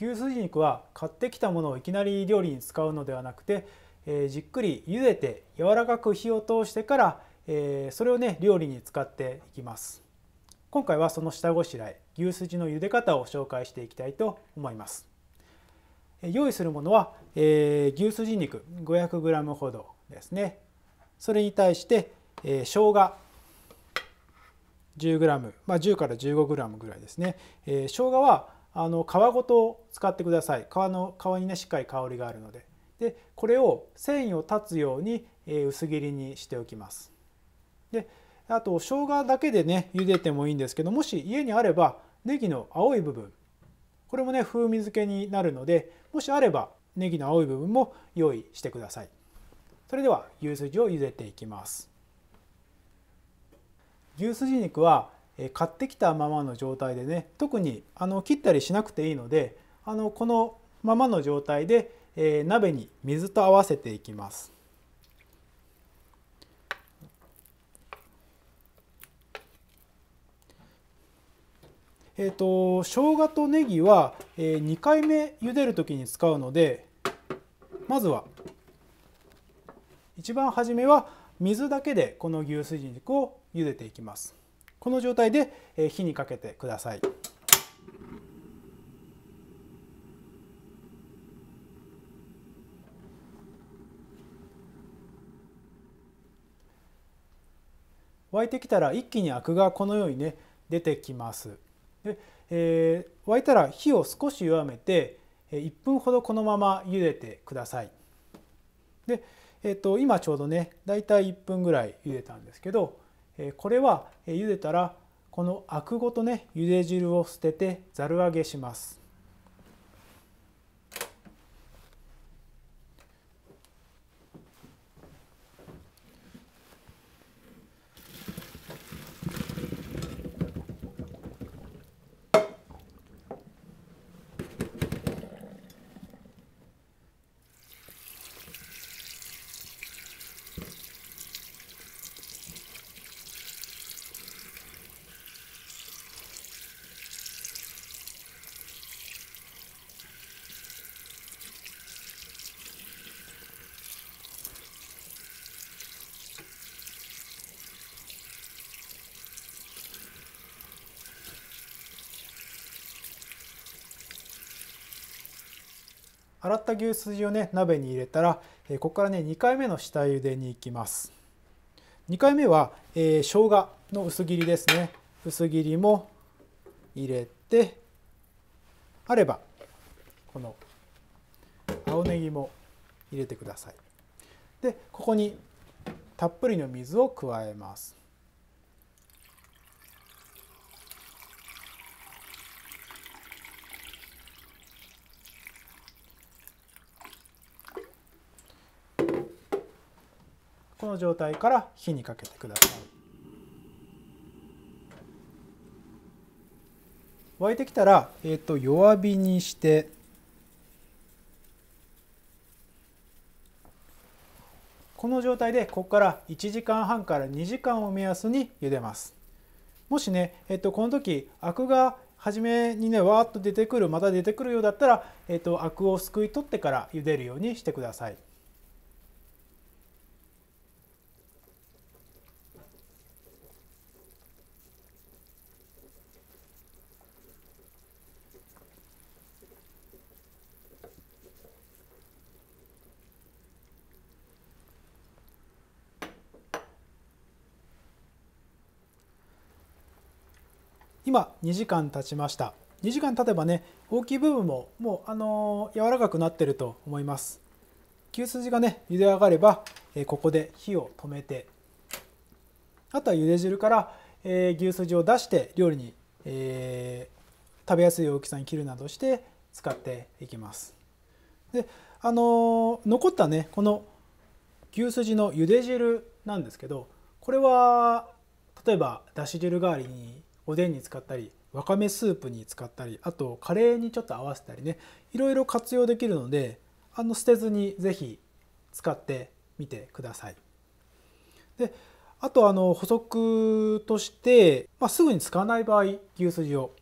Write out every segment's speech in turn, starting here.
牛すじ肉は買ってきたものをいきなり料理に使うのではなくて、えー、じっくり茹でて柔らかく火を通してから、えー、それをね料理に使っていきます今回はその下ごしらえ牛すじの茹で方を紹介していきたいと思います用意するものは、えー、牛すじ肉 500g ほどですねそれに対して、えー、生姜 10g、まあ、10から 15g ぐらいですね、えー、生姜はあの皮ごと使ってください皮の皮にねしっかり香りがあるのででこれを繊維を断つように、えー、薄切りにしておきますであと生姜だけでね茹でてもいいんですけどもし家にあればネギの青い部分これもね風味付けになるのでもしあればネギの青い部分も用意してくださいそれでは牛すじを茹でていきます牛すじ肉は買ってきたままの状態でね特にあの切ったりしなくていいのであのこのままの状態で、え鍋に水と合わせていきます。えーと、と生姜とネギは、えー、2回目茹でる時に使うのでまずは一番初めは水だけでこの牛すじ肉を茹でていきます。この状態で火にかけてください。沸いてきたら一気にアクがこのようにね出てきます。でえー、沸いたら火を少し弱めて1分ほどこのまま茹でてください。で、えーと、と今ちょうどねだいたい1分ぐらい茹でたんですけどこれは茹でたらこのアクごとね茹で汁を捨ててざる上げします洗った牛すじをね鍋に入れたら、えここからね2回目の下茹でに行きます2回目は、えー、生姜の薄切りですね薄切りも入れてあればこの青ネギも入れてくださいでここにたっぷりの水を加えますこの状態から火にかけてください沸いてきたら、えーと、弱火にしてこの状態でここから1時間半から2時間を目安に茹でますもしね、えっと、この時アクが初めにねわーっと出てくるまた出てくるようだったら、えっと、アクをすくい取ってから茹でるようにしてください今2時間経ちました2時間経てばね大きい部分ももうあのー、柔らかくなってると思います牛すじがね茹で上がれば、えー、ここで火を止めてあとは茹で汁から、えー、牛すじを出して料理に、えー、食べやすい大きさに切るなどして使っていきますであの残ったねこの牛すじの茹で汁なんですけどこれは例えばだし汁代わりにおでんに使ったりわかめスープに使ったりあとカレーにちょっと合わせたりねいろいろ活用できるのであの捨てずに是非使ってみてください。であとあの補足として、まあ、すぐに使わない場合牛すじを、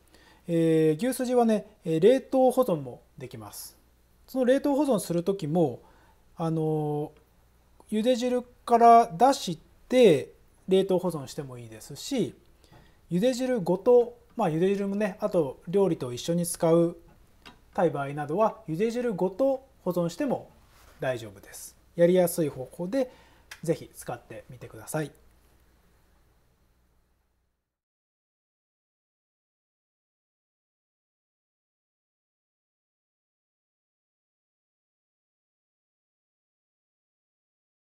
えー、牛すじはね冷凍保存もできます。その冷凍保存する時もあの茹で汁から出して冷凍保存してもいいですしゆで汁ごとまあゆで汁もねあと料理と一緒に使うたい場合などはゆで汁ごと保存しても大丈夫ですやりやすい方法で是非使ってみてください。